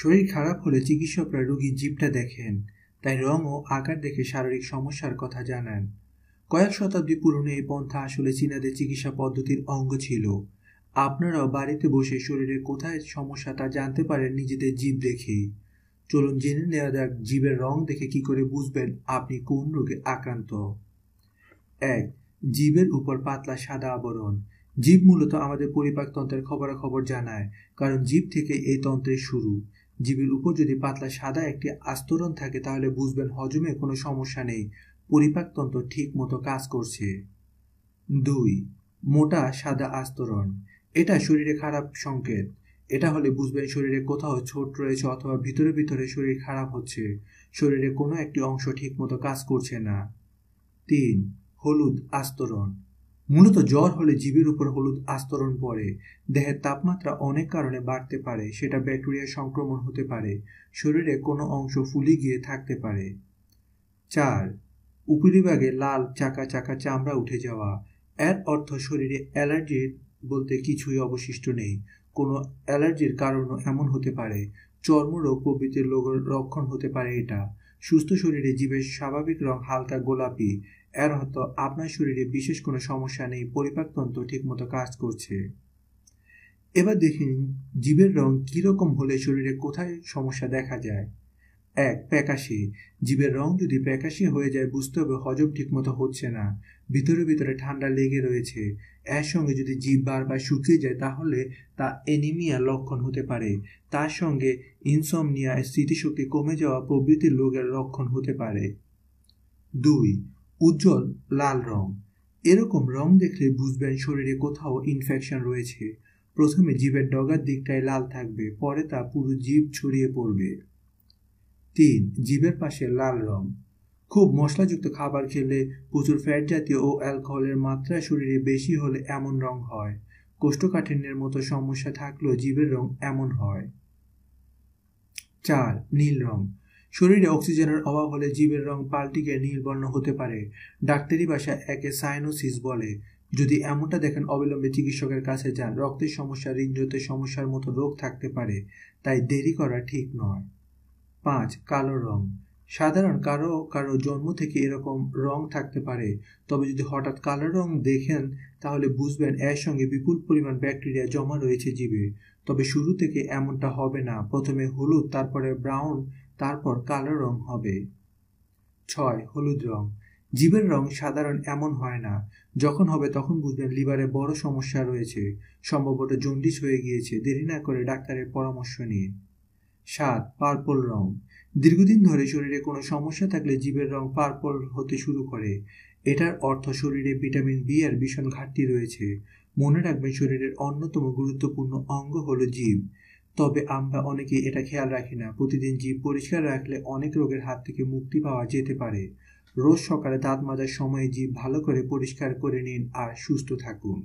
শরীর খারাপ হলে চিকিৎসকরা রোগীর জীবটা দেখেন তাই রং ও আকার দেখে শারীরিক সমস্যার কথা জানান কয়েক শতাব্দী পুরনো এই পন্থা আসলে চীনাদের চিকিৎসা পদ্ধতির অঙ্গ ছিল আপনারাও বাড়িতে বসে শরীরের কোথায় সমস্যা তা জানতে পারেন নিজেদের জীব দেখে চলুন জেনে নেওয়া যাক জীবের রং দেখে কি করে বুঝবেন আপনি কোন রোগে আক্রান্ত এক জীবের উপর পাতলা সাদা আবরণ জীব মূলত আমাদের পরিপাকতন্ত্রের খবরাখবর জানায় কারণ জীব থেকে এই তন্ত্রের শুরু জীবের উপর যদি পাতলা সাদা একটি আস্তরণ থাকে তাহলে বুঝবেন হজমে কোনো সমস্যা নেই পরিপাকতন্ত্র ঠিক মতো কাজ করছে দুই মোটা সাদা আস্তরণ এটা শরীরে খারাপ সংকেত এটা হলে বুঝবেন শরীরে কোথাও ছোট রয়েছে অথবা ভিতরে ভিতরে শরীর খারাপ হচ্ছে শরীরে কোনো একটি অংশ ঠিকমতো কাজ করছে না তিন হলুদ আস্তরণ মূলত জ্বর হলে জীবের উপর হলুদ আস্তরণ পড়ে দেহের তাপমাত্রা অনেক কারণে বাড়তে পারে সেটা ব্যাকটেরিয়া সংক্রমণ হতে পারে শরীরে কোনো অংশ ফুলে গিয়ে থাকতে পারে চার উপরিভাগে লাল চাকা চাকা চামড়া উঠে যাওয়া এর অর্থ শরীরে অ্যালার্জির বলতে কিছুই অবশিষ্ট নেই কোনো অ্যালার্জির কারণও এমন হতে পারে চর্মরোগ প্রভৃতির লক্ষণ হতে পারে এটা সুস্থ শরীরে জীবের স্বাভাবিক রং হালকা গোলাপি এর হয়তো আপনার শরীরে বিশেষ কোনো সমস্যা নেই পরিপাকতন্ত্র ঠিকমতো কাজ করছে এবার দেখে নিন জীবের রং কীরকম হলে শরীরে কোথায় সমস্যা দেখা যায় এক প্যাকাশি জীবের রং যদি প্যাকাশি হয়ে যায় বুঝতে হবে হজম ঠিকমতো হচ্ছে না ভিতরে ভিতরে ঠান্ডা লেগে রয়েছে এর সঙ্গে যদি জীব বারবার শুকিয়ে যায় তাহলে তা এনিমিয়ার লক্ষণ হতে পারে তার সঙ্গে ইনসমনিয়া স্মৃতিশক্তি কমে যাওয়া প্রভৃতি রোগের লক্ষণ হতে পারে দুই উজ্জ্বল লাল রং এরকম রং দেখলে বুঝবেন শরীরে কোথাও ইনফেকশন রয়েছে প্রথমে জীবের ডগার দিকটায় লাল থাকবে পরে তা পুরো জীব ছড়িয়ে পড়বে তিন জীবের পাশে লাল রং খুব মশলাযুক্ত খাবার খেলে প্রচুর ফ্যাট জাতীয় ও অ্যালকোহলের মাত্রা শরীরে বেশি হলে এমন রং হয় কোষ্ঠকাঠিন্যের মতো সমস্যা থাকলেও জীবের রং এমন হয় চার নীল রং শরীরে অক্সিজেনের অভাব হলে জীবের রং পাল্টিকে নীল বর্ণ হতে পারে ডাক্তারি ভাষায় একে সাইনোসিস বলে যদি এমনটা দেখেন অবিলম্বে চিকিৎসকের কাছে যান রক্তের সমস্যা হৃদরতের সমস্যার মতো রোগ থাকতে পারে তাই দেরি করা ঠিক নয় পাঁচ কালো রং সাধারণ কারো কারো জন্ম থেকে এরকম রং থাকতে পারে তবে যদি হঠাৎ কালো রং দেখেন তাহলে বুঝবেন এর সঙ্গে বিপুল পরিমাণ ব্যাকটেরিয়া জমা রয়েছে জীবে তবে শুরু থেকে এমনটা হবে না প্রথমে হলুদ তারপরে ব্রাউন তারপর কালো রং হবে ছয় হলুদ রং জীবের রং সাধারণ এমন হয় না যখন হবে তখন বুঝবেন লিভারে বড় সমস্যা রয়েছে সম্ভবত জন্ডিস হয়ে গিয়েছে দেরি না করে ডাক্তারের পরামর্শ নিয়ে স্বাদ পার্পল রং দীর্ঘদিন ধরে শরীরে কোনো সমস্যা থাকলে জীবের রং পার্পল হতে শুরু করে এটার অর্থ শরীরে ভিটামিন বি আর ভীষণ ঘাটতি রয়েছে মনে রাখবেন শরীরের অন্যতম গুরুত্বপূর্ণ অঙ্গ হলো জীব তবে আমরা অনেকেই এটা খেয়াল রাখি না প্রতিদিন জীব পরিষ্কার রাখলে অনেক রোগের হাত থেকে মুক্তি পাওয়া যেতে পারে রোজ সকালে দাঁত মাজার সময়ে জীব ভালো করে পরিষ্কার করে নিন আর সুস্থ থাকুন